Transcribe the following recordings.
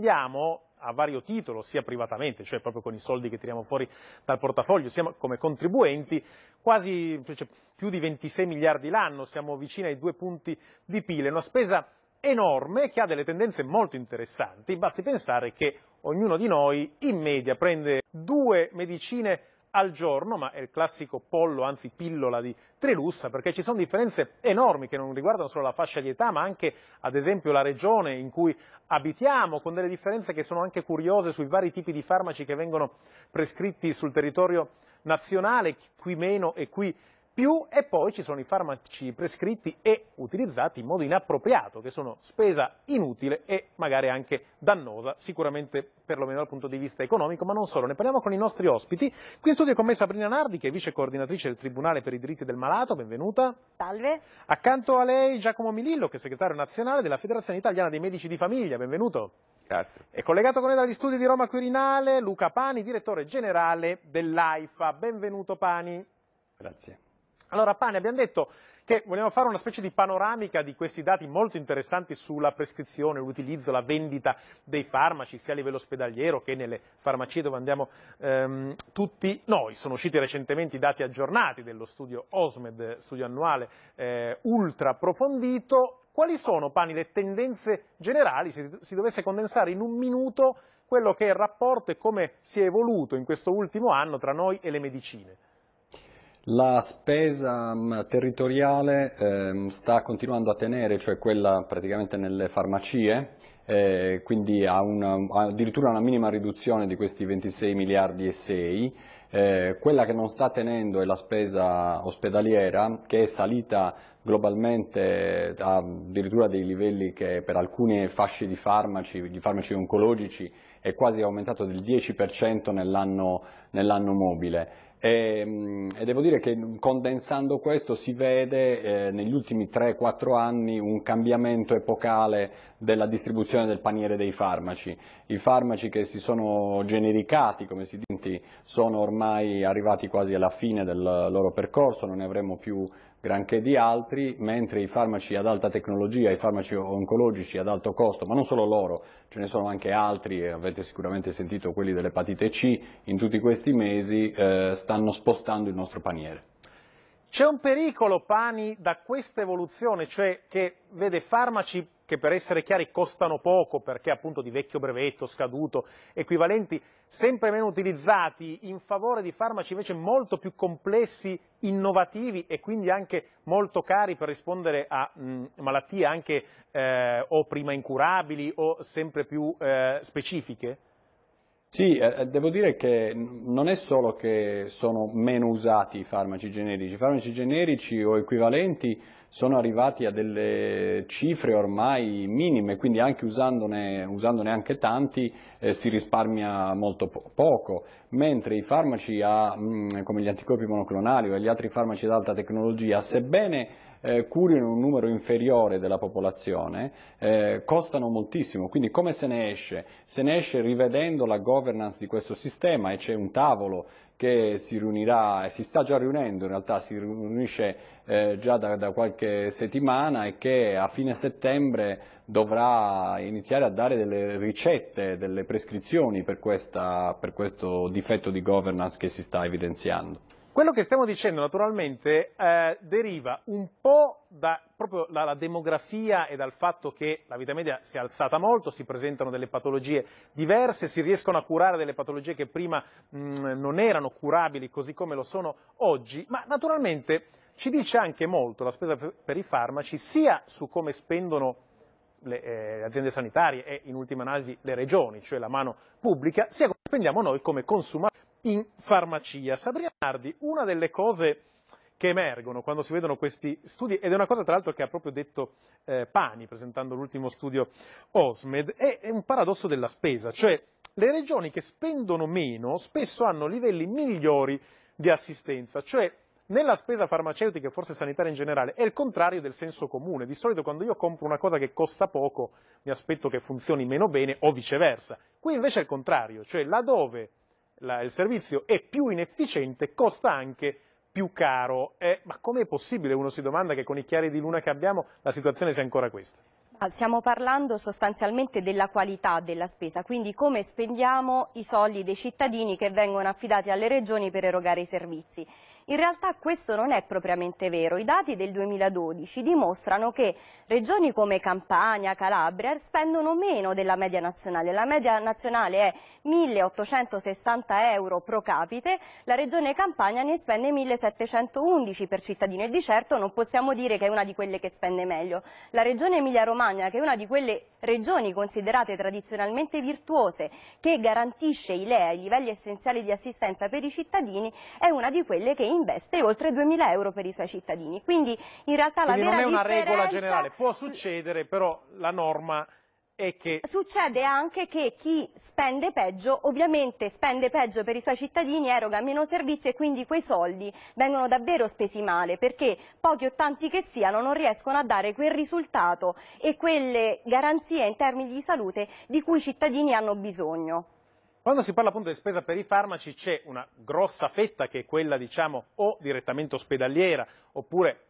Andiamo a vario titolo, sia privatamente, cioè proprio con i soldi che tiriamo fuori dal portafoglio, sia come contribuenti, quasi cioè, più di 26 miliardi l'anno, siamo vicini ai due punti di PIL, una spesa enorme che ha delle tendenze molto interessanti, basti pensare che ognuno di noi in media prende due medicine al giorno, ma è il classico pollo, anzi pillola di Trilussa, perché ci sono differenze enormi che non riguardano solo la fascia di età, ma anche ad esempio la regione in cui abitiamo, con delle differenze che sono anche curiose sui vari tipi di farmaci che vengono prescritti sul territorio nazionale, qui meno e qui più e poi ci sono i farmaci prescritti e utilizzati in modo inappropriato, che sono spesa inutile e magari anche dannosa, sicuramente perlomeno dal punto di vista economico, ma non solo. Ne parliamo con i nostri ospiti. Qui in studio con me Sabrina Nardi, che è vice coordinatrice del Tribunale per i diritti del malato, benvenuta. Salve. Accanto a lei Giacomo Milillo, che è segretario nazionale della Federazione Italiana dei Medici di Famiglia, benvenuto. Grazie. E collegato con noi dagli studi di Roma Quirinale Luca Pani, direttore generale dell'AIFA. Benvenuto Pani. Grazie. Allora Pane, abbiamo detto che vogliamo fare una specie di panoramica di questi dati molto interessanti sulla prescrizione, l'utilizzo, la vendita dei farmaci, sia a livello ospedaliero che nelle farmacie dove andiamo ehm, tutti noi. Sono usciti recentemente i dati aggiornati dello studio OSMED, studio annuale eh, ultra approfondito. Quali sono, Pani, le tendenze generali, se si dovesse condensare in un minuto, quello che è il rapporto e come si è evoluto in questo ultimo anno tra noi e le medicine? La spesa mm, territoriale eh, sta continuando a tenere, cioè quella praticamente nelle farmacie, eh, quindi ha, una, ha addirittura una minima riduzione di questi 26 miliardi e 6. Eh, quella che non sta tenendo è la spesa ospedaliera che è salita globalmente ha addirittura dei livelli che per alcune fasce di farmaci, di farmaci oncologici, è quasi aumentato del 10% nell'anno, nell'anno mobile. E, e, devo dire che condensando questo si vede eh, negli ultimi 3-4 anni un cambiamento epocale della distribuzione del paniere dei farmaci. I farmaci che si sono genericati, come si dice, sono ormai arrivati quasi alla fine del loro percorso, non ne avremo più granché di altri, mentre i farmaci ad alta tecnologia, i farmaci oncologici ad alto costo, ma non solo loro, ce ne sono anche altri, avete sicuramente sentito quelli dell'epatite C, in tutti questi mesi eh, stanno spostando il nostro paniere. C'è un pericolo, Pani, da questa evoluzione, cioè che vede farmaci che per essere chiari costano poco perché appunto di vecchio brevetto, scaduto, equivalenti, sempre meno utilizzati in favore di farmaci invece molto più complessi, innovativi e quindi anche molto cari per rispondere a mh, mm, malattie anche eh, o prima incurabili o sempre più eh, specifiche? Sì, eh, eh, devo dire che non è solo che sono meno usati i farmaci generici, i farmaci generici o equivalenti sono arrivati a delle cifre ormai minime, quindi anche usandone, usandone anche tanti eh, si risparmia molto po poco, mentre i farmaci a, mh, mm, come gli anticorpi monoclonali o gli altri farmaci ad alta tecnologia, sebbene eh, curino un numero inferiore della popolazione, eh, costano moltissimo, quindi come se ne esce? Se ne esce rivedendo la governance di questo sistema e c'è un tavolo che si riunirà e si sta già riunendo, in realtà si riunisce eh, già da, da, qualche settimana e che a fine settembre dovrà iniziare a dare delle ricette, delle prescrizioni per, questa, per questo difetto di governance che si sta evidenziando. Quello che stiamo dicendo naturalmente eh, deriva un po' da, proprio dalla demografia e dal fatto che la vita media si è alzata molto, si presentano delle patologie diverse, si riescono a curare delle patologie che prima mh, mm, non erano curabili così come lo sono oggi, ma naturalmente ci dice anche molto la spesa per i farmaci sia su come spendono le eh, aziende sanitarie e in ultima analisi le regioni, cioè la mano pubblica, sia come spendiamo noi come consumatori in farmacia. Sabrina Nardi, una delle cose che emergono quando si vedono questi studi, ed è una cosa tra l'altro che ha proprio detto eh, Pani presentando l'ultimo studio Osmed, è, è un paradosso della spesa, cioè le regioni che spendono meno spesso hanno livelli migliori di assistenza, cioè nella spesa farmaceutica e forse sanitaria in generale è il contrario del senso comune. Di solito quando io compro una cosa che costa poco mi aspetto che funzioni meno bene o viceversa. Qui invece è il contrario, cioè laddove la, il servizio è più inefficiente, costa anche più caro. Eh, ma com'è possibile, uno si domanda, che con i chiari di luna che abbiamo la situazione sia ancora questa? Stiamo parlando sostanzialmente della qualità della spesa, quindi come spendiamo i soldi dei cittadini che vengono affidati alle regioni per erogare i servizi. In realtà questo non è propriamente vero. I dati del 2012 dimostrano che regioni come Campania, Calabria spendono meno della media nazionale. La media nazionale è 1.860 euro pro capite, la regione Campania ne spende 1.711 per cittadino e di certo non possiamo dire che è una di quelle che spende meglio. La regione Emilia-Romagna, che è una di quelle regioni considerate tradizionalmente virtuose, che garantisce i LEA, i livelli essenziali di assistenza per i cittadini, è una di quelle che investe oltre 2.000 euro per i suoi cittadini. Quindi in realtà Quindi la vera non è una differenza... regola generale, può succedere però la norma... è Che... Succede anche che chi spende peggio ovviamente spende peggio per i suoi cittadini, eroga meno servizi e quindi quei soldi vengono davvero spesi male perché pochi o tanti che siano non riescono a dare quel risultato e quelle garanzie in termini di salute di cui i cittadini hanno bisogno. Quando si parla appunto di spesa per i farmaci c'è una grossa fetta che è quella diciamo o direttamente ospedaliera oppure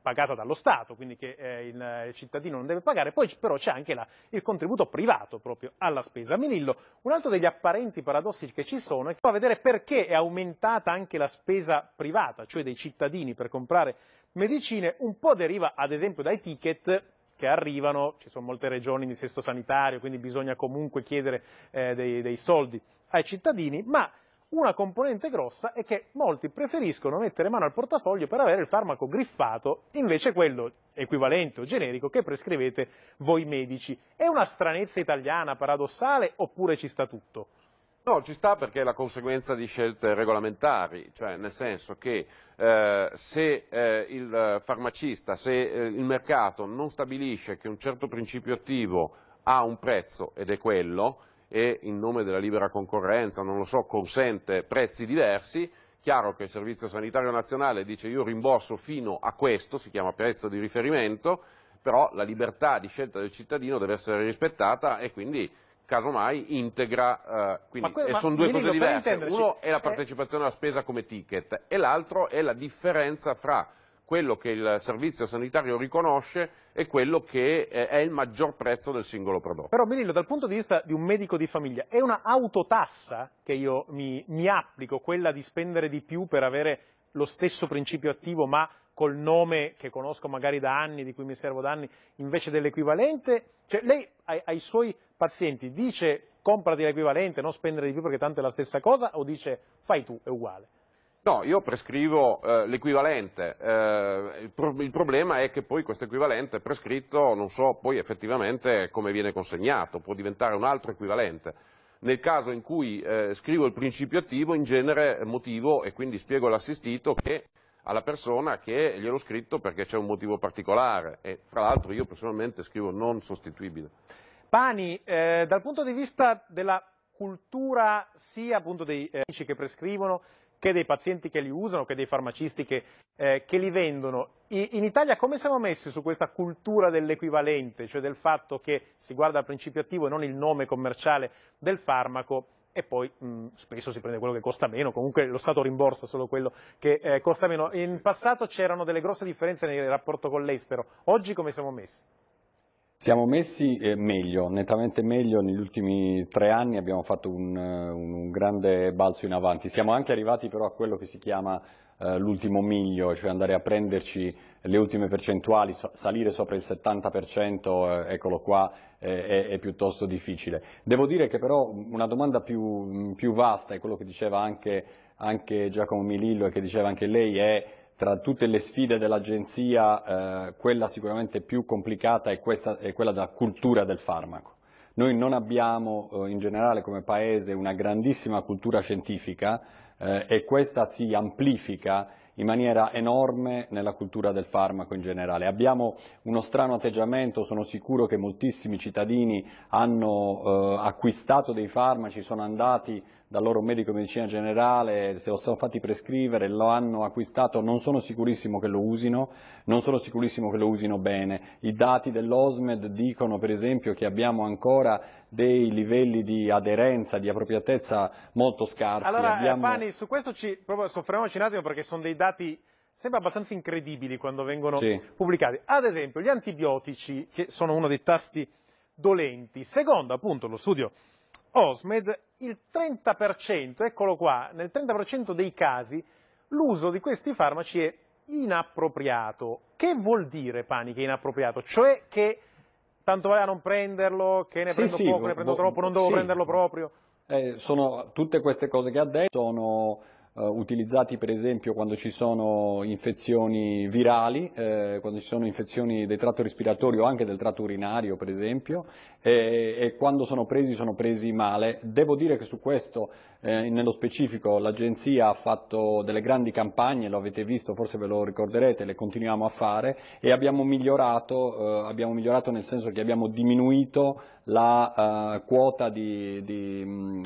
pagata dallo Stato, quindi che eh, il, il, cittadino non deve pagare, poi però c'è anche la, il contributo privato proprio alla spesa. Minillo, un altro degli apparenti paradossi che ci sono è che fa vedere perché è aumentata anche la spesa privata, cioè dei cittadini per comprare medicine, un po' deriva ad esempio dai ticket che arrivano, ci sono molte regioni di sesto sanitario, quindi bisogna comunque chiedere eh, dei, dei soldi ai cittadini, ma una componente grossa è che molti preferiscono mettere mano al portafoglio per avere il farmaco griffato, invece quello equivalente o generico che prescrivete voi medici. È una stranezza italiana paradossale oppure ci sta tutto? No, ci sta perché è la conseguenza di scelte regolamentari, cioè nel senso che eh, se eh, il farmacista, se eh, il mercato non stabilisce che un certo principio attivo ha un prezzo ed è quello e in nome della libera concorrenza, non lo so, consente prezzi diversi, chiaro che il Servizio Sanitario Nazionale dice io rimborso fino a questo, si chiama prezzo di riferimento, però la libertà di scelta del cittadino deve essere rispettata e quindi casomai integra, eh, quindi que- sono due cose diverse, uno è la eh, partecipazione alla spesa come ticket e l'altro è la differenza fra quello che il servizio sanitario riconosce e quello che eh, è il maggior prezzo del singolo prodotto. Però Melillo, dal punto di vista di un medico di famiglia, è una autotassa che io mi, mi applico, quella di spendere di più per avere lo stesso principio attivo ma col nome che conosco magari da anni, di cui mi servo da anni, invece dell'equivalente? Cioè, lei ai, ai suoi pazienti dice comprati l'equivalente, non spendere di più perché tanto è la stessa cosa, o dice fai tu, è uguale? No, io prescrivo eh, l'equivalente, eh, il, pro il, problema è che poi questo equivalente prescritto non so poi effettivamente come viene consegnato, può diventare un altro equivalente. Nel caso in cui eh, scrivo il principio attivo in genere motivo e quindi spiego all'assistito che alla persona che gliel'ho scritto perché c'è un motivo particolare e fra l'altro io personalmente scrivo non sostituibile. Pani, eh, dal punto di vista della cultura sia appunto dei eh, medici che prescrivono che dei pazienti che li usano, che dei farmacisti che, eh, che li vendono. I, in Italia come siamo messi su questa cultura dell'equivalente, cioè del fatto che si guarda al principio attivo e non il nome commerciale del farmaco e poi mh, mm, spesso si prende quello che costa meno, comunque lo Stato rimborsa solo quello che eh, costa meno. In passato c'erano delle grosse differenze nel rapporto con l'estero, oggi come siamo messi? Siamo messi eh, meglio, nettamente meglio, negli ultimi tre anni abbiamo fatto un, eh, un, un grande balzo in avanti, siamo anche arrivati però a quello che si chiama eh, l'ultimo miglio, cioè andare a prenderci le ultime percentuali, salire sopra il 70%, eh, eccolo qua, è, è, piuttosto difficile. Devo dire che però una domanda più, più vasta, è quello che diceva anche, anche Giacomo Milillo e che diceva anche lei, è tra tutte le sfide dell'agenzia eh, quella sicuramente più complicata è, questa, è quella della cultura del farmaco. Noi non abbiamo eh, in generale come Paese una grandissima cultura scientifica eh, e questa si amplifica in maniera enorme nella cultura del farmaco in generale. Abbiamo uno strano atteggiamento, sono sicuro che moltissimi cittadini hanno eh, acquistato dei farmaci, sono andati dal loro medico di medicina generale, se lo sono fatti prescrivere, lo hanno acquistato, non sono sicurissimo che lo usino, non sono sicurissimo che lo usino bene. I dati dell'OSMED dicono per esempio che abbiamo ancora dei livelli di aderenza, di appropriatezza molto scarsi. Allora, eh, abbiamo... Pani, su questo ci, proprio, soffermiamoci un attimo perché sono dei dati dati sembra abbastanza incredibili quando vengono sì. pubblicati. Ad esempio, gli antibiotici, che sono uno dei tasti dolenti, secondo appunto lo studio Osmed, il 30%, eccolo qua, nel 30% dei casi l'uso di questi farmaci è inappropriato. Che vuol dire paniche inappropriato? Cioè che tanto vale a non prenderlo, che ne sì, prendo sì, poco, ne prendo boh, troppo, non devo prenderlo proprio. Eh, sono tutte queste cose che ha detto sono eh, utilizzati per esempio quando ci sono infezioni virali, eh, quando ci sono infezioni del tratto respiratorio o anche del tratto urinario per esempio e, e quando sono presi sono presi male. Devo dire che su questo eh, nello specifico l'agenzia ha fatto delle grandi campagne, lo avete visto, forse ve lo ricorderete, le continuiamo a fare e abbiamo migliorato, eh, abbiamo migliorato nel senso che abbiamo diminuito la eh, quota di, di,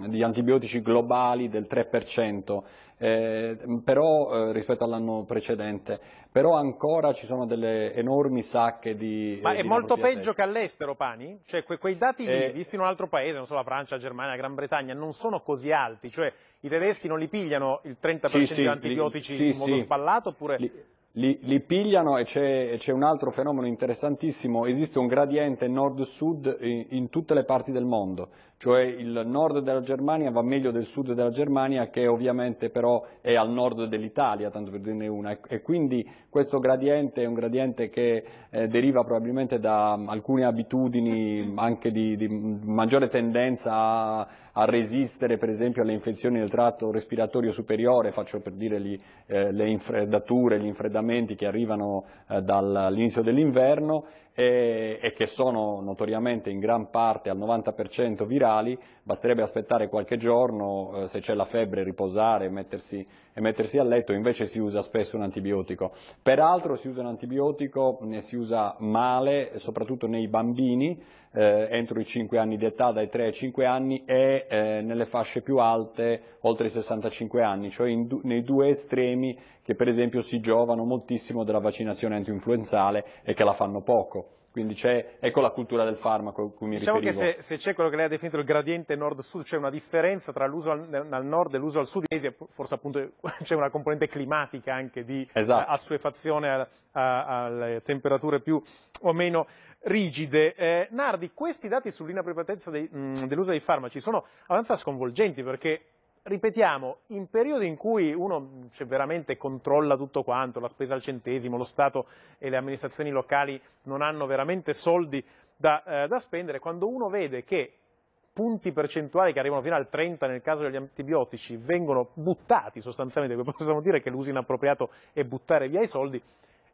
di antibiotici globali del 3% eh, però, eh, rispetto all'anno precedente, però ancora ci sono delle enormi sacche di... Eh, Ma eh, è di molto peggio che all'estero, Pani? Cioè que quei dati lì, eh, visti in un altro paese, non so la Francia, la Germania, la Gran Bretagna, non sono così alti, cioè i tedeschi non li pigliano il 30% sì, sì, di antibiotici li, sì, in modo sì. sballato oppure... Li... Li, li, pigliano e c'è, un altro fenomeno interessantissimo, esiste un gradiente nord-sud in, in, tutte le parti del mondo, cioè il nord della Germania va meglio del sud della Germania che ovviamente però è al nord dell'Italia, tanto per dirne una, e quindi questo gradiente è un gradiente che eh, deriva probabilmente da mm, alcune abitudini mm, anche di, di mm, maggiore tendenza a, a, resistere per esempio alle infezioni del tratto respiratorio superiore, faccio per dire gli, eh, le infreddature, gli infreddamenti che arrivano eh, dall'inizio dell'inverno e, e che sono notoriamente in gran parte al 90% virali, basterebbe aspettare qualche giorno, eh, se c'è la febbre, riposare e mettersi, e mettersi, a letto, invece si usa spesso un antibiotico. Peraltro si usa un antibiotico, ne si usa male, soprattutto nei bambini, eh, entro i 5 anni di età, dai 3 ai 5 anni, e eh, nelle fasce più alte, oltre i 65 anni, cioè in, nei due estremi che per esempio si giovano moltissimo della vaccinazione antinfluenzale e che la fanno poco. Quindi ecco la cultura del farmaco a cui mi diciamo riferivo. Diciamo che se, se c'è quello che lei ha definito il gradiente nord-sud, c'è una differenza tra l'uso al, al, nord e l'uso al sud, forse appunto c'è una componente climatica anche di esatto. Eh, assuefazione alle temperature più o meno rigide. Eh, Nardi, questi dati sull'inappropriatezza mm, dell'uso dei farmaci sono abbastanza sconvolgenti perché ripetiamo, in periodi in cui uno veramente controlla tutto quanto, la spesa al centesimo, lo Stato e le amministrazioni locali non hanno veramente soldi da, eh, da spendere, quando uno vede che punti percentuali che arrivano fino al 30 nel caso degli antibiotici vengono buttati sostanzialmente, possiamo dire che l'uso inappropriato è buttare via i soldi,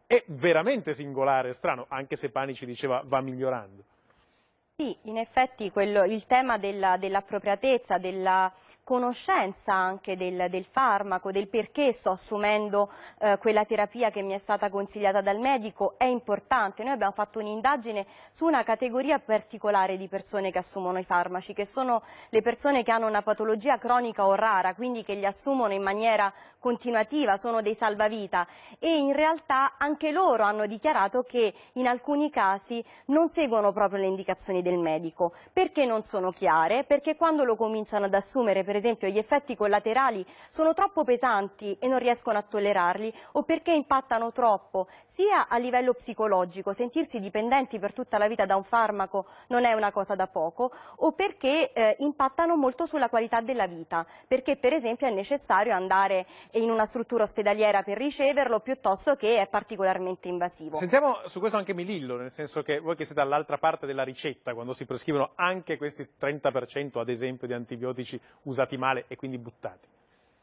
è veramente singolare, strano, anche se Pani ci diceva va migliorando. Sì, in effetti quello, il tema dell'appropriatezza, della, conoscenza anche del, del farmaco, del perché sto assumendo eh, quella terapia che mi è stata consigliata dal medico è importante. Noi abbiamo fatto un'indagine su una categoria particolare di persone che assumono i farmaci, che sono le persone che hanno una patologia cronica o rara, quindi che li assumono in maniera continuativa, sono dei salvavita e in realtà anche loro hanno dichiarato che in alcuni casi non seguono proprio le indicazioni del medico. Perché non sono chiare? Perché quando lo cominciano ad assumere, per esempio gli effetti collaterali sono troppo pesanti e non riescono a tollerarli o perché impattano troppo sia a livello psicologico, sentirsi dipendenti per tutta la vita da un farmaco non è una cosa da poco, o perché eh, impattano molto sulla qualità della vita, perché per esempio è necessario andare in una struttura ospedaliera per riceverlo piuttosto che è particolarmente invasivo. Sentiamo su questo anche Milillo, nel senso che voi che siete dall'altra parte della ricetta, quando si prescrivono anche questi 30% ad esempio di antibiotici usati trattati male e quindi buttati.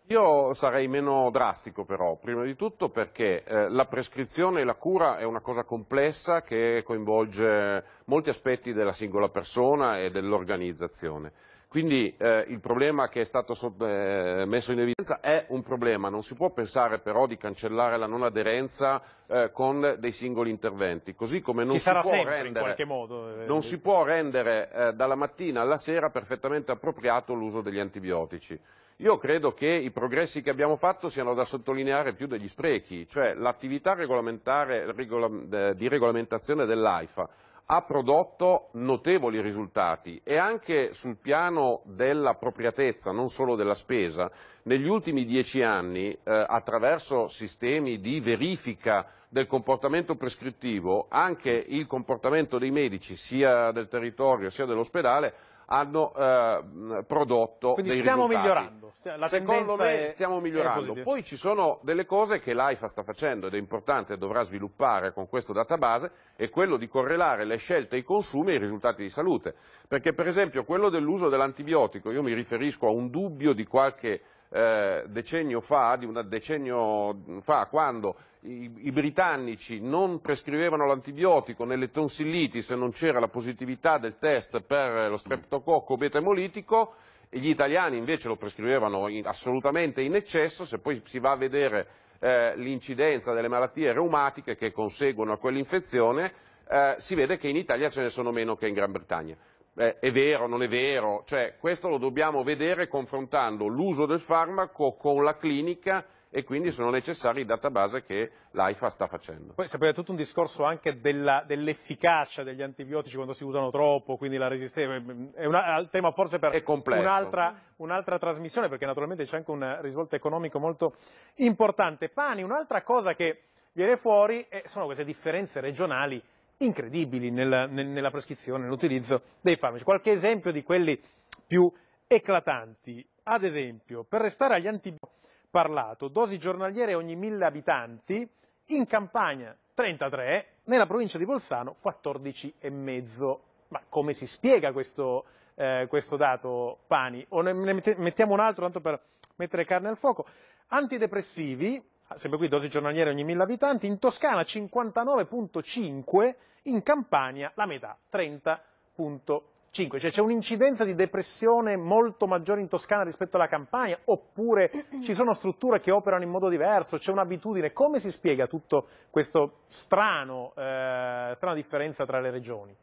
Io sarei meno drastico però, prima di tutto perché eh, la prescrizione e la cura è una cosa complessa che coinvolge molti aspetti della singola persona e dell'organizzazione. Quindi eh, il problema che è stato eh, messo in evidenza è un problema, non si può pensare però di cancellare la non aderenza eh, con dei singoli interventi, così come non, si può, rendere, eh, eh. non si può rendere, eh, dalla mattina alla sera perfettamente appropriato l'uso degli antibiotici. Io credo che i progressi che abbiamo fatto siano da sottolineare più degli sprechi, cioè l'attività di regolamentazione dell'AIFA ha prodotto notevoli risultati e anche sul piano dell'appropriatezza, non solo della spesa, negli ultimi dieci anni, eh, attraverso sistemi di verifica del comportamento prescrittivo, anche il comportamento dei medici, sia del territorio sia dell'ospedale, hanno eh, prodotto Quindi dei stiamo risultati. migliorando. La Secondo me è, stiamo migliorando. Poi ci sono delle cose che l'AIFA sta facendo ed è importante, e dovrà sviluppare con questo database, è quello di correlare le scelte ai consumi e ai risultati di salute. Perché per esempio quello dell'uso dell'antibiotico, io mi riferisco a un dubbio di qualche eh, decennio fa, di un decennio fa, quando i, i britannici non prescrivevano l'antibiotico nelle tonsilliti se non c'era la positività del test per lo streptococco betemolitico, gli italiani invece lo prescrivevano in, assolutamente in eccesso, se poi si va a vedere eh, l'incidenza delle malattie reumatiche che conseguono a quell'infezione, eh, si vede che in Italia ce ne sono meno che in Gran Bretagna eh, è vero, non è vero, cioè, questo lo dobbiamo vedere confrontando l'uso del farmaco con la clinica e quindi sono necessari i database che l'AIFA sta facendo. Poi sapete tutto un discorso anche dell'efficacia dell degli antibiotici quando si usano troppo, quindi la resistenza, è un tema forse per un'altra, un trasmissione perché naturalmente c'è anche un risvolto economico molto importante. Pani, un'altra cosa che viene fuori eh, sono queste differenze regionali incredibili nella, nella prescrizione, nell'utilizzo dei farmaci. Qualche esempio di quelli più eclatanti. Ad esempio, per restare agli antibiotici parlato, dosi giornaliere ogni mille abitanti, in Campania 33, nella provincia di Bolzano 14,5. Ma come si spiega questo, eh, questo dato, Pani? O ne mettiamo un altro, tanto per mettere carne al fuoco. Antidepressivi, Ah, sempre qui dosi giornaliere ogni 1000 abitanti, in Toscana 59.5, in Campania la metà, 30.5. Cioè c'è un'incidenza di depressione molto maggiore in Toscana rispetto alla Campania, oppure ci sono strutture che operano in modo diverso, c'è un'abitudine. Come si spiega tutta questa eh, strana differenza tra le regioni?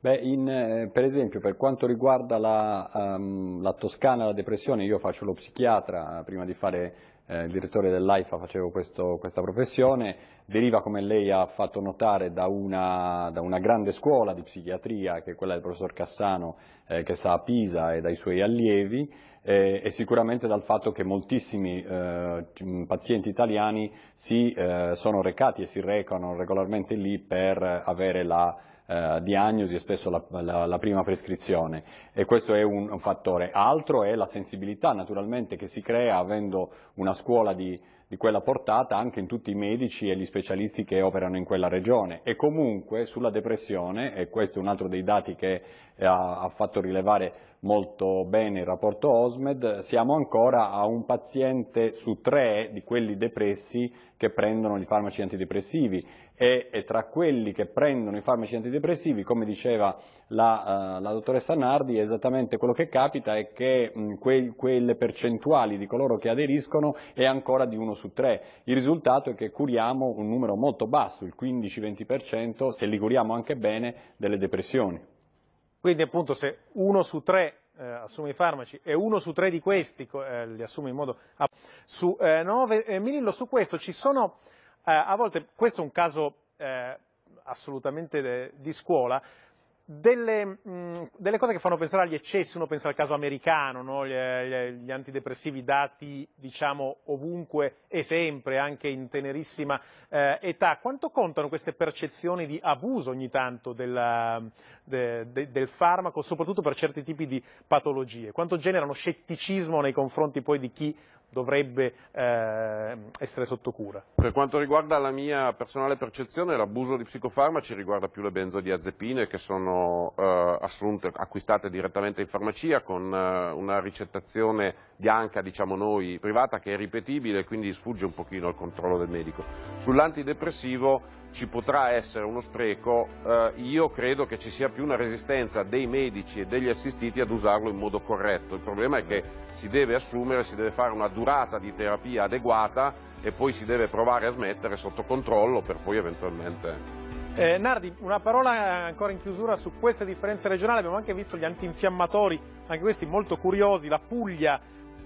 Beh, in, eh, per esempio, per quanto riguarda la, um, la Toscana la depressione, io faccio lo psichiatra eh, prima di fare eh, il direttore dell'AIFA, facevo questo, questa professione, deriva, come lei ha fatto notare, da una, da una, grande scuola di psichiatria, che è quella del professor Cassano, eh, che sta a Pisa e dai suoi allievi, eh, e sicuramente dal fatto che moltissimi eh, pazienti italiani si eh, sono recati e si recano regolarmente lì per avere la eh, diagnosi e spesso la, la, la, prima prescrizione e questo è un, un, fattore. Altro è la sensibilità naturalmente che si crea avendo una scuola di, di quella portata anche in tutti i medici e gli specialisti che operano in quella regione e comunque sulla depressione, e questo è un altro dei dati che eh, ha, ha fatto rilevare molto bene il rapporto OSMED, siamo ancora a un paziente su tre di quelli depressi che prendono i farmaci antidepressivi e, tra quelli che prendono i farmaci antidepressivi, come diceva la, eh, la dottoressa Nardi, esattamente quello che capita è che mh, que, quelle percentuali di coloro che aderiscono è ancora di 1 su 3. Il risultato è che curiamo un numero molto basso, il 15-20%, se li curiamo anche bene, delle depressioni. Quindi appunto se 1 su 3 eh, assume i farmaci e 1 su 3 di questi eh, li assume in modo... Su eh, 9, eh, Mirillo, su questo ci sono eh, a volte, questo è un caso eh, assolutamente de, eh, di scuola, delle, mh, mm, delle, cose che fanno pensare agli eccessi, uno pensa al caso americano, no? gli, gli, gli, antidepressivi dati diciamo, ovunque e sempre, anche in tenerissima eh, età. Quanto contano queste percezioni di abuso ogni tanto della, de, de, del farmaco, soprattutto per certi tipi di patologie? Quanto generano scetticismo nei confronti poi di chi dovrebbe eh, essere sotto cura. Per quanto riguarda la mia personale percezione, l'abuso di psicofarmaci riguarda più le benzodiazepine che sono eh, assunte, acquistate direttamente in farmacia con eh, una ricettazione bianca, diciamo noi, privata che è ripetibile e quindi sfugge un pochino al controllo del medico. Sull'antidepressivo ci potrà essere uno spreco, eh, io credo che ci sia più una resistenza dei medici e degli assistiti ad usarlo in modo corretto. Il problema è che si deve assumere, si deve fare una durata di terapia adeguata e poi si deve provare a smettere sotto controllo per poi eventualmente... Eh, Nardi, una parola ancora in chiusura su queste differenze regionali, abbiamo anche visto gli antinfiammatori, anche questi molto curiosi, la Puglia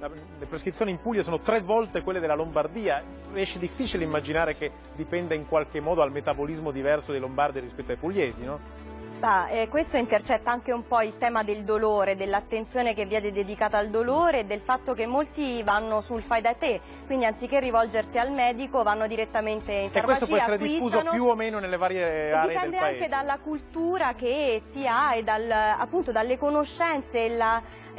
le prescrizioni in Puglia sono tre volte quelle della Lombardia, riesce difficile immaginare che dipenda in qualche modo al metabolismo diverso dei lombardi rispetto ai pugliesi, no? Ma, eh, questo intercetta anche un po' il tema del dolore, dell'attenzione che viene dedicata al dolore e del fatto che molti vanno sul fai da te, quindi anziché rivolgersi al medico vanno direttamente in farmacia, E questo può essere diffuso più o meno nelle varie aree del paese. Dipende anche dalla cultura che si ha e dal, appunto dalle conoscenze e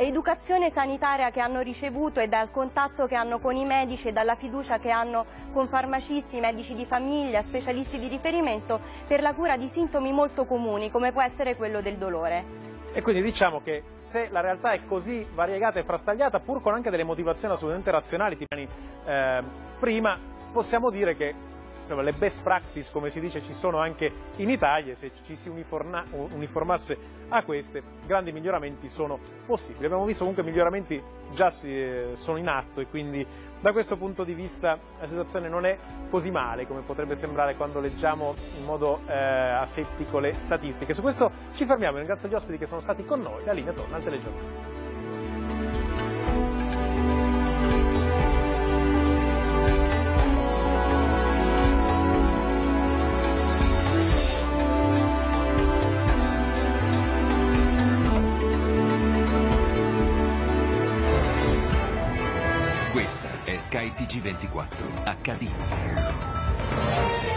l'educazione sanitaria che hanno ricevuto e dal contatto che hanno con i medici e dalla fiducia che hanno con farmacisti, medici di famiglia, specialisti di riferimento per la cura di sintomi molto comuni come può essere quello del dolore. E quindi diciamo che se la realtà è così variegata e frastagliata, pur con anche delle motivazioni assolutamente razionali, tipo, eh, prima possiamo dire che Insomma, cioè, le best practice, come si dice, ci sono anche in Italia, se ci si uniforma, uniformasse a queste, grandi miglioramenti sono possibili. Abbiamo visto comunque miglioramenti già si, eh, sono in atto e quindi da questo punto di vista la situazione non è così male come potrebbe sembrare quando leggiamo in modo eh, asettico le statistiche. Su questo ci fermiamo, ringrazio gli ospiti che sono stati con noi, la linea torna al telegiornale. TG24 HD.